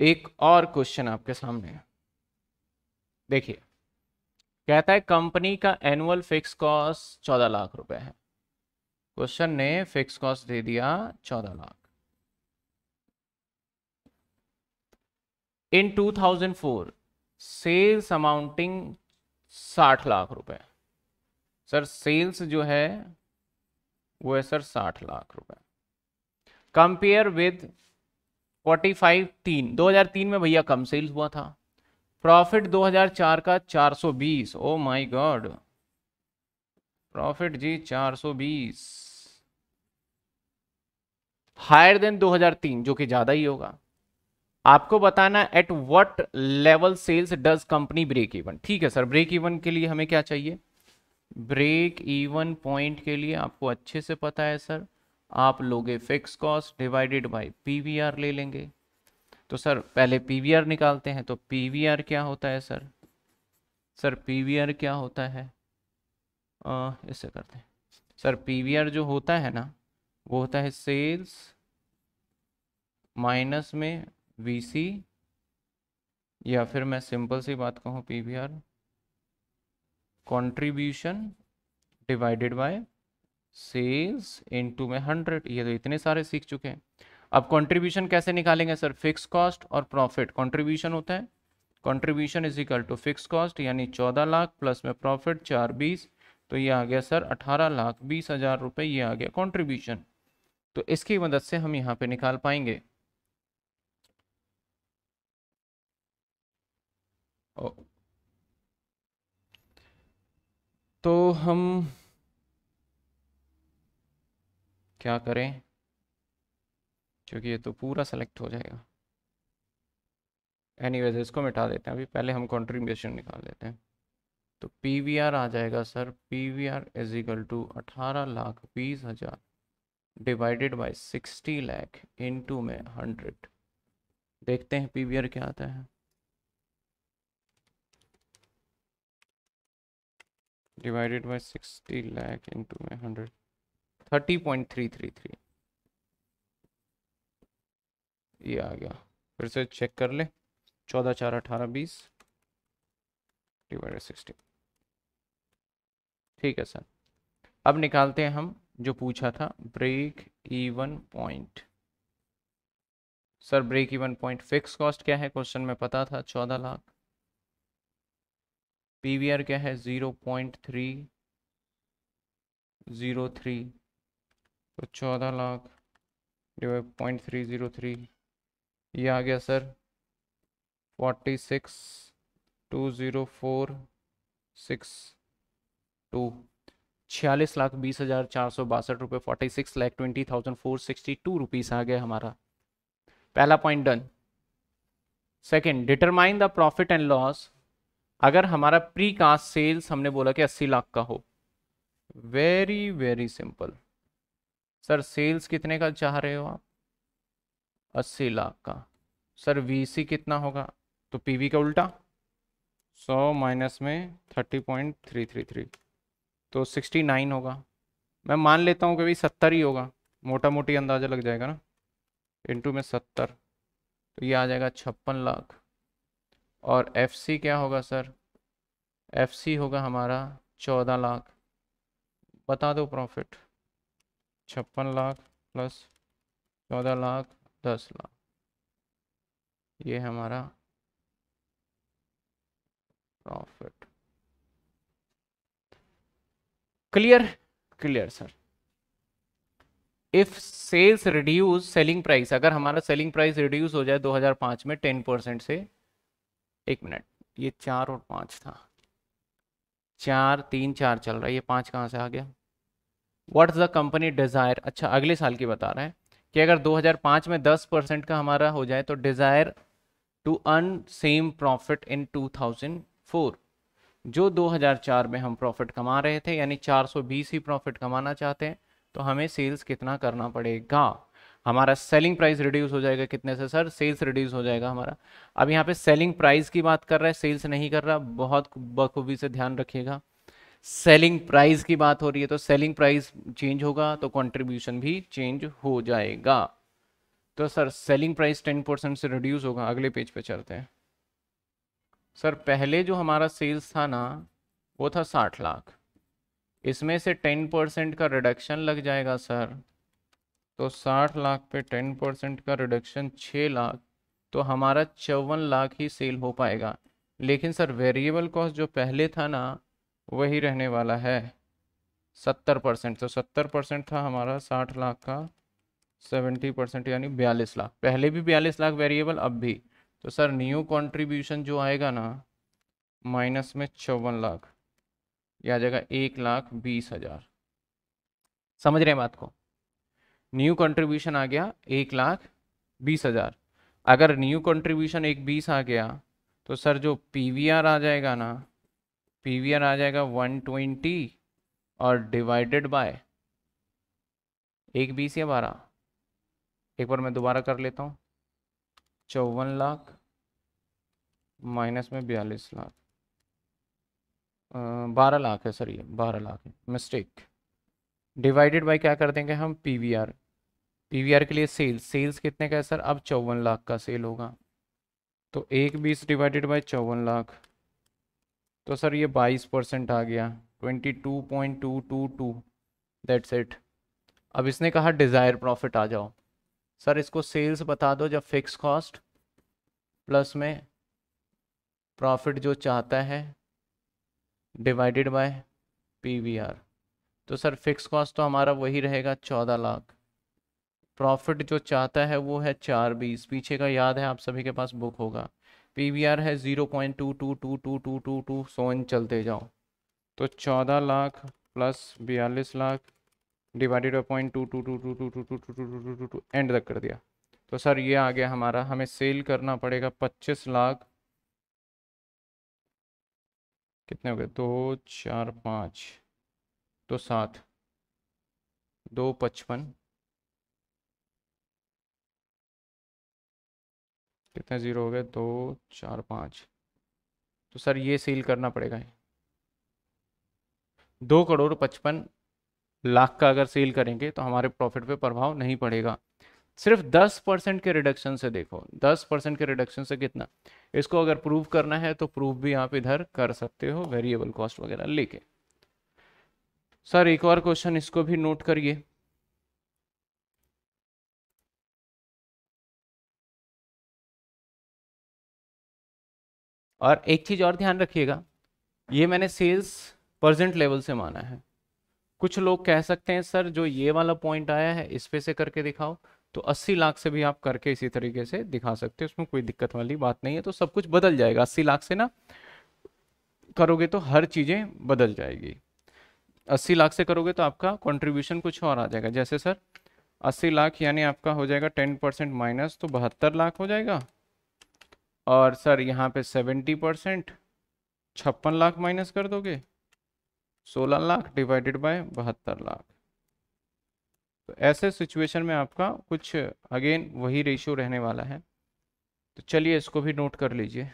एक और क्वेश्चन आपके सामने है देखिए कहता है कंपनी का एनुअल फिक्स कॉस्ट चौदह लाख रुपए है क्वेश्चन ने फिक्स कॉस्ट दे दिया चौदह लाख इन 2004 सेल्स अमाउंटिंग साठ लाख रुपए सर सेल्स जो है वो है सर साठ लाख रुपए कंपेयर विद फोर्टी फाइव तीन दो हजार तीन में भैया कम सेल्स हुआ था प्रॉफिट दो हजार चार का चार सौ बीस ओ माई गॉड प्रॉफिट जी चार सौ बीस हायर देन 2003 जो कि ज्यादा ही होगा आपको बताना at what level sales does company break even ठीक है सर ब्रेक इवन के लिए हमें क्या चाहिए ब्रेक इवन पॉइंट के लिए आपको अच्छे से पता है सर आप लोगे fix cost divided by P ले लेंगे तो सर पहले पी निकालते हैं तो पी क्या होता है सर सर पी क्या होता है आ, इससे करते हैं सर पी जो होता है ना वो होता है सेल्स माइनस में वी या फिर मैं सिंपल सी बात कहूँ P V R contribution divided by sales into में हंड्रेड ये तो इतने सारे सीख चुके हैं अब कंट्रीब्यूशन कैसे निकालेंगे सर फिक्स कॉस्ट और प्रॉफिट कंट्रीब्यूशन होता है contribution is equal to fix cost यानी चौदह लाख प्लस में प्रॉफिट चार बीस तो ये आ गया सर अठारह लाख बीस हज़ार रुपये ये आ गया कॉन्ट्रीब्यूशन तो इसकी मदद से हम यहाँ पे निकाल पाएंगे तो हम क्या करें क्योंकि ये तो पूरा सेलेक्ट हो जाएगा एनी anyway, इसको मिटा देते हैं अभी पहले हम कॉन्ट्रीब्यूशन निकाल लेते हैं तो पी आ जाएगा sir P R is equal to अठारह लाख बीस हज़ार divided by sixty lakh into में हंड्रेड देखते हैं पी क्या आता है divided by sixty lakh into में hundred thirty point three three three ये आ गया फिर से चेक कर ले चौदह चार अठारह बीस डिवाइडेड सिक्सटी ठीक है सर अब निकालते हैं हम जो पूछा था break even point sir break even point fix cost क्या है क्वेश्चन में पता था चौदह लाख पीवीआर क्या है zero point three zero three तो चौदह lakh divide point three zero three ये आ गया sir forty six two zero four six two छियालीस लाख बीस हज़ार चार सौ बासठ रुपये forty six lakh twenty thousand four sixty two rupees आ गया हमारा पहला point done second determine the profit and loss अगर हमारा प्री कास्ट सेल्स हमने बोला कि अस्सी लाख का हो very very simple sir sales कितने का चाह रहे हो आप अस्सी लाख का सर वीसी कितना होगा तो पीवी का उल्टा सौ माइनस में thirty point three three three तो सिक्सटी नाइन होगा मैं मान लेता हूँ कि भाई सत्तर ही होगा मोटा मोटी अंदाज़ा लग जाएगा ना इंटू में सत्तर तो ये आ जाएगा छप्पन लाख और एफसी क्या होगा सर एफसी होगा हमारा चौदह लाख बता दो प्रॉफिट छप्पन लाख प्लस चौदह लाख दस लाख ये हमारा profit clear clear sir if sales reduce selling price अगर हमारा सेलिंग प्राइस रिड्यूस हो जाए 2005 में 10 परसेंट से एक मिनट ये चार और पाँच था चार तीन चार चल रहा है ये पाँच कहाँ से आ गया व्हाट द कंपनी डिज़ायर अच्छा अगले साल की बता रहा है कि अगर 2005 में 10 परसेंट का हमारा हो जाए तो desire to earn same profit in 2004 जो 2004 में हम प्रॉफिट कमा रहे थे यानी 420 ही प्रॉफिट कमाना चाहते हैं तो हमें सेल्स कितना करना पड़ेगा हमारा सेलिंग प्राइस रिड्यूस हो जाएगा कितने से सर सेल्स रिड्यूस हो जाएगा हमारा अब यहाँ पे सेलिंग प्राइस की बात कर रहा है सेल्स नहीं कर रहा बहुत बखूबी से ध्यान रखिएगा सेलिंग प्राइस की बात हो रही है तो सेलिंग प्राइस चेंज होगा तो कंट्रीब्यूशन भी चेंज हो जाएगा तो sir selling price ten percent से रिड्यूस होगा अगले पेज पे चलते हैं सर पहले जो हमारा सेल्स था ना वो था साठ लाख इसमें से टेन परसेंट का रिडक्शन लग जाएगा सर तो साठ लाख पे टेन परसेंट का रिडक्शन छः लाख तो हमारा चौवन लाख ही सेल हो पाएगा लेकिन सर वेरिएबल कॉस्ट जो पहले था ना वही रहने वाला है सत्तर परसेंट तो सत्तर परसेंट था हमारा साठ लाख का सेवेंटी परसेंट यानी बयालीस लाख पहले भी बयालीस लाख वेरिएबल अब भी तो सर न्यू कंट्रीब्यूशन जो आएगा ना माइनस में चौवन लाख या आ जाएगा एक लाख बीस हज़ार समझ रहे हैं बात को न्यू कंट्रीब्यूशन आ गया एक लाख बीस हज़ार अगर न्यू कंट्रीब्यूशन एक बीस आ गया तो सर जो पीवीआर आ जाएगा ना पी आ जाएगा 120 और डिवाइडेड बाय एक बीस या बारह एक बार मैं दोबारा कर लेता हूँ चौवन लाख माइनस में बयालीस लाख बारह लाख है सर ये बारह लाख है मिस्टेक डिवाइडेड बाय क्या कर देंगे हम पीवीआर पीवीआर के लिए सेल्स सेल्स कितने का है सर अब चौवन लाख का सेल होगा तो एक बीस डिवाइडेड बाय चौवन लाख तो सर ये बाईस परसेंट आ गया twenty two point two two two that's it अब इसने कहा डिज़ायर प्रॉफिट आ जाओ सर इसको सेल्स बता दो जब फिक्स कॉस्ट प्लस में प्रॉफिट जो चाहता है डिवाइडेड बाय पीवीआर तो सर फिक्स कॉस्ट तो हमारा वही रहेगा चौदह लाख प्रॉफिट जो चाहता है वो है चार बीस पीछे का याद है आप सभी के पास बुक होगा पीवीआर है zero point two two two two two two two so on चलते जाओ तो चौदह लाख प्लस बयालीस lakh divided by point two two two two two two two two two two two two end तक कर दिया तो सर ये आ गया हमारा हमें सेल करना पड़ेगा पच्चीस लाख कितने हो गए दो चार पाँच दो सात दो पचपन कितने ज़ीरो हो गए दो चार पाँच तो सर ये सील करना पड़ेगा दो करोड़ पचपन लाख का अगर सेल करेंगे तो हमारे प्रॉफिट पे प्रभाव नहीं पड़ेगा सिर्फ दस परसेंट के रिडक्शन से देखो दस परसेंट के रिडक्शन से कितना इसको अगर प्रूव करना है तो प्रूफ भी आप इधर कर सकते हो वेरिएबल कॉस्ट वगैरह लेके सर एक और क्वेश्चन इसको भी नोट करिए और एक चीज़ और ध्यान रखिएगा ये मैंने सेल्स प्रजेंट लेवल से माना है कुछ लोग कह सकते हैं सर जो ये वाला पॉइंट आया है इस पे से करके दिखाओ तो 80 लाख से भी आप करके इसी तरीके से दिखा सकते हो उसमें कोई दिक्कत वाली बात नहीं है तो सब कुछ बदल जाएगा 80 लाख से ना करोगे तो हर चीज़ें बदल जाएगी 80 लाख से करोगे तो आपका कंट्रीब्यूशन कुछ और आ जाएगा जैसे सर 80 लाख यानी आपका हो जाएगा 10 परसेंट माइनस तो बहत्तर लाख हो जाएगा और सर यहाँ पे सेवेंटी परसेंट छप्पन लाख माइनस कर दोगे सोलह लाख डिवाइडेड बाय बहत्तर लाख तो ऐसे सिचुएशन में आपका कुछ अगेन वही रेशियो रहने वाला है तो चलिए इसको भी नोट कर लीजिए